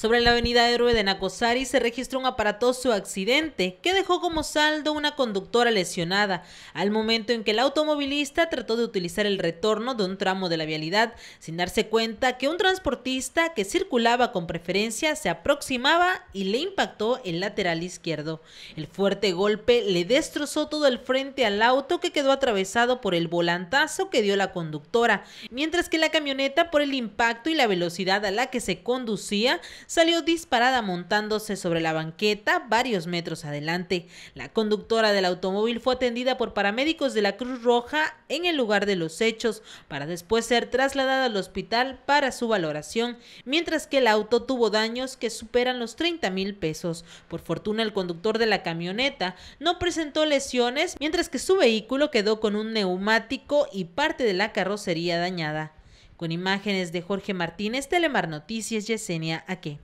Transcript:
Sobre la avenida Héroe de Nacosari se registró un aparatoso accidente que dejó como saldo una conductora lesionada al momento en que el automovilista trató de utilizar el retorno de un tramo de la vialidad sin darse cuenta que un transportista que circulaba con preferencia se aproximaba y le impactó el lateral izquierdo. El fuerte golpe le destrozó todo el frente al auto que quedó atravesado por el volantazo que dio la conductora, mientras que la camioneta por el impacto y la velocidad a la que se conducía salió disparada montándose sobre la banqueta varios metros adelante. La conductora del automóvil fue atendida por paramédicos de la Cruz Roja en el lugar de los hechos, para después ser trasladada al hospital para su valoración, mientras que el auto tuvo daños que superan los 30 mil pesos. Por fortuna, el conductor de la camioneta no presentó lesiones, mientras que su vehículo quedó con un neumático y parte de la carrocería dañada. Con imágenes de Jorge Martínez, Telemar Noticias, Yesenia qué?